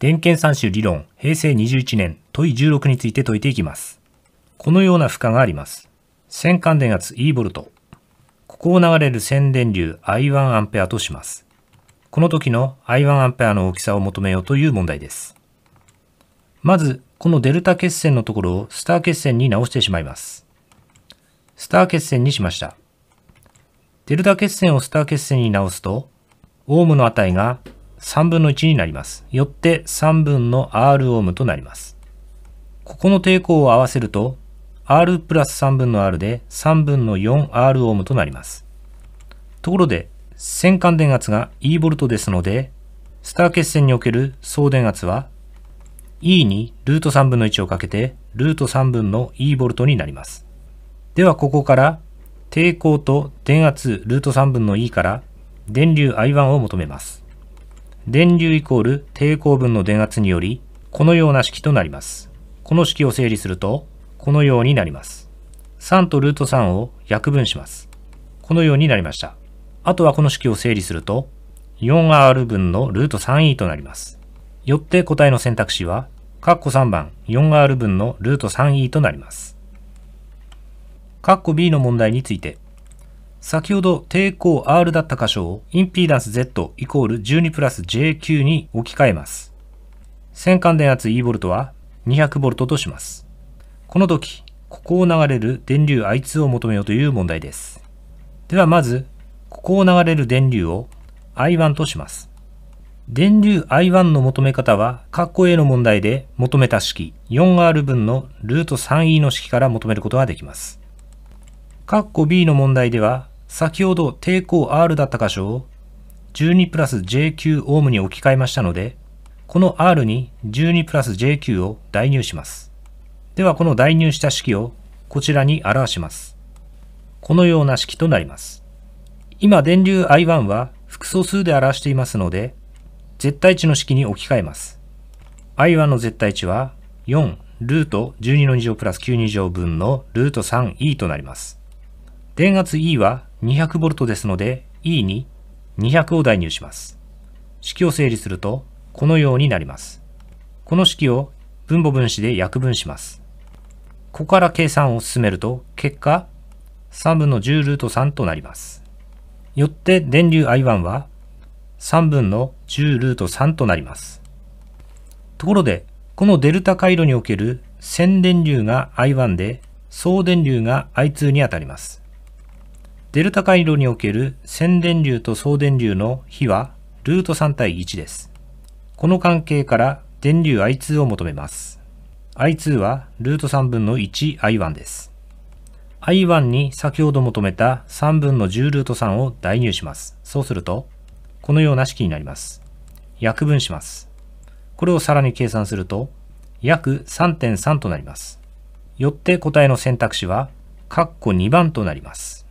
電検三種理論平成21年問い16について解いていきます。このような負荷があります。線間電圧 E V ここを流れる線電流 I1A とします。この時の I1A の大きさを求めようという問題です。まず、このデルタ結線のところをスター結線に直してしまいます。スター結線にしました。デルタ結線をスター結線に直すと、オームの値が3分の1になります。よって3分の R オームとなります。ここの抵抗を合わせると R プラス3分の R で3分の 4R オームとなります。ところで、線間電圧が E ボルトですので、スター決線における総電圧は E にルート3分の1をかけて、ルート3分の E ボルトになります。ではここから抵抗と電圧ルート3分の E から電流 I1 を求めます。電流イコール抵抗分の電圧により、このような式となります。この式を整理すると、このようになります。3とルート3を約分します。このようになりました。あとはこの式を整理すると、4R 分のルート 3E となります。よって答えの選択肢は、ッコ3番 4R 分のルート 3E となります。ッコ B の問題について、先ほど抵抗 R だった箇所をインピーダンス Z イコール12プラス JQ に置き換えます。線間電圧 E V は 200V とします。この時、ここを流れる電流 I2 を求めようという問題です。ではまず、ここを流れる電流を I1 とします。電流 I1 の求め方は、括弧 A の問題で求めた式 4R 分のルート 3E の式から求めることができます。括弧 B の問題では、先ほど抵抗 R だった箇所を12プラス JQ オームに置き換えましたので、この R に12プラス JQ を代入します。ではこの代入した式をこちらに表します。このような式となります。今電流 I1 は複素数で表していますので、絶対値の式に置き換えます。I1 の絶対値は4ルート12の2乗プラス9 2乗分のルート 3E となります。電圧 E は 200V ですので E に200を代入します。式を整理するとこのようになります。この式を分母分子で約分します。ここから計算を進めると結果3分の10ルート3となります。よって電流 I1 は3分の10ルート3となります。ところでこのデルタ回路における線電流が I1 で、総電流が I2 にあたります。デルタ回路における線電流と送電流の比はルート3対1です。この関係から電流 I2 を求めます。I2 はルート3分の 1I1 です。I1 に先ほど求めた3分の10ルート3を代入します。そうすると、このような式になります。約分します。これをさらに計算すると、約3.3となります。よって答えの選択肢は、括弧2番となります。